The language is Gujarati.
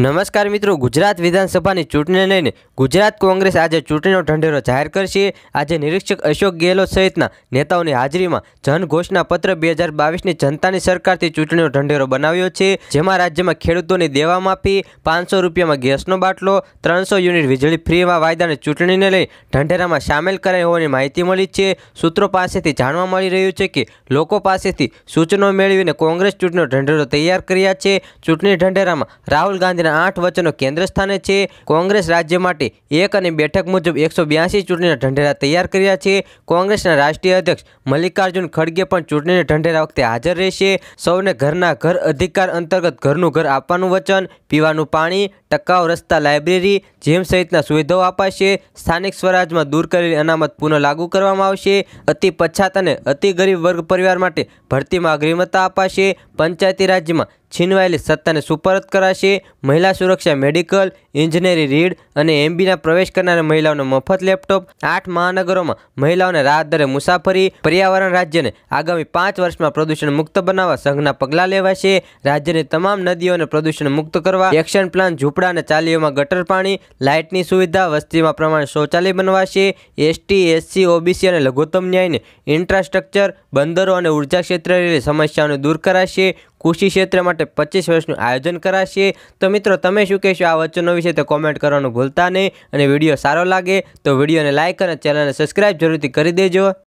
નમસ્કાર મિત્રો ગુજરાત વિધાનસભાની ચૂંટણીને લઈને ગુજરાત કોંગ્રેસ આજે ચૂંટણીનો ઢંઢેરો જાહેર કરશે આજે નિરીક્ષક અશોક ગેહલોત સહિતના નેતાઓની હાજરીમાં જનઘોષણા પત્ર બે હજાર બાવીસની જનતાની સરકારથી ચૂંટણીનો ઢંઢેરો બનાવ્યો છે જેમાં રાજ્યમાં ખેડૂતોની દેવા માફી પાંચસો રૂપિયામાં ગેસનો બાટલો ત્રણસો યુનિટ વીજળી ફ્રીવા વાયદાને ચૂંટણીને લઈ ઢંઢેરામાં સામેલ કરાઈ હોવાની માહિતી મળી છે સૂત્રો પાસેથી જાણવા મળી રહ્યું છે કે લોકો પાસેથી સૂચનો મેળવીને કોંગ્રેસ ચૂંટણીનો ઢંઢેરો તૈયાર કર્યા છે ચૂંટણી ઢંઢેરામાં રાહુલ ગાંધી આજના આઠ વચનો કેન્દ્ર સ્થાને છે કોંગ્રેસ રાજ્ય માટે એક અને બેઠક મુજબ એકસો બ્યાસી ચૂંટણીના ઢંઢેરા તૈયાર કર્યા છે કોંગ્રેસના રાષ્ટ્રીય અધ્યક્ષ મલ્લિકાર્જુન ખડગે પણ ચૂંટણીના ઢંઢેરા વખતે હાજર રહેશે સૌને ઘરના ઘર અધિકાર અંતર્ગત ઘરનું ઘર આપવાનું વચન પીવાનું પાણી ટકાઉ રસ્તા લાઇબ્રેરી જેમ સહિતના સુવિધાઓ અપાશે સ્થાનિક સ્વરાજમાં દૂર કરેલી અનામત પુનઃ લાગુ કરવામાં આવશે અતિ પછાત અને અતિ ગરીબ વર્ગ પરિવાર માટે ભરતીમાં અગ્રીમતા અપાશે પંચાયતી રાજ્યમાં છીનવાયેલી સત્તાને સુપરત કરાશે મહિલા સુરક્ષા મેડિકલ ઇજનેરી રીડ અને એમબીના પ્રવેશ કરનારા મહિલાઓને મફત લેપટોપ આઠ મહાનગરોમાં મહિલાઓને રાહત દરે મુસાફરી પર્યાવરણ રાજ્યને આગામી પાંચ વર્ષમાં પ્રદૂષણ મુક્ત બનાવવા સંઘના પગલાં લેવાશે રાજ્યની તમામ નદીઓને પ્રદૂષણ મુક્ત કરવા એક્શન પ્લાન ઝૂંપડા અને ચાલીઓમાં ગટર પાણી લાઇટની સુવિધા વસ્તીમાં પ્રમાણે શૌચાલય બનવાશે એસટી એસસી ઓબીસી અને લઘુત્તમ ન્યાયને ઇન્ફ્રાસ્ટ્રક્ચર બંદરો અને ઉર્જા ક્ષેત્રે રહેલી સમસ્યાઓને દૂર કરાશે કૃષિ ક્ષેત્ર માટે પચીસ વર્ષનું આયોજન કરાશે તો મિત્રો તમે શું કહેશો આ વચનો વિશે તો કોમેન્ટ કરવાનું ભૂલતા નહીં અને વિડીયો સારો લાગે તો વિડીયોને લાઇક અને ચેનલને સબસ્ક્રાઇબ જરૂરથી કરી દેજો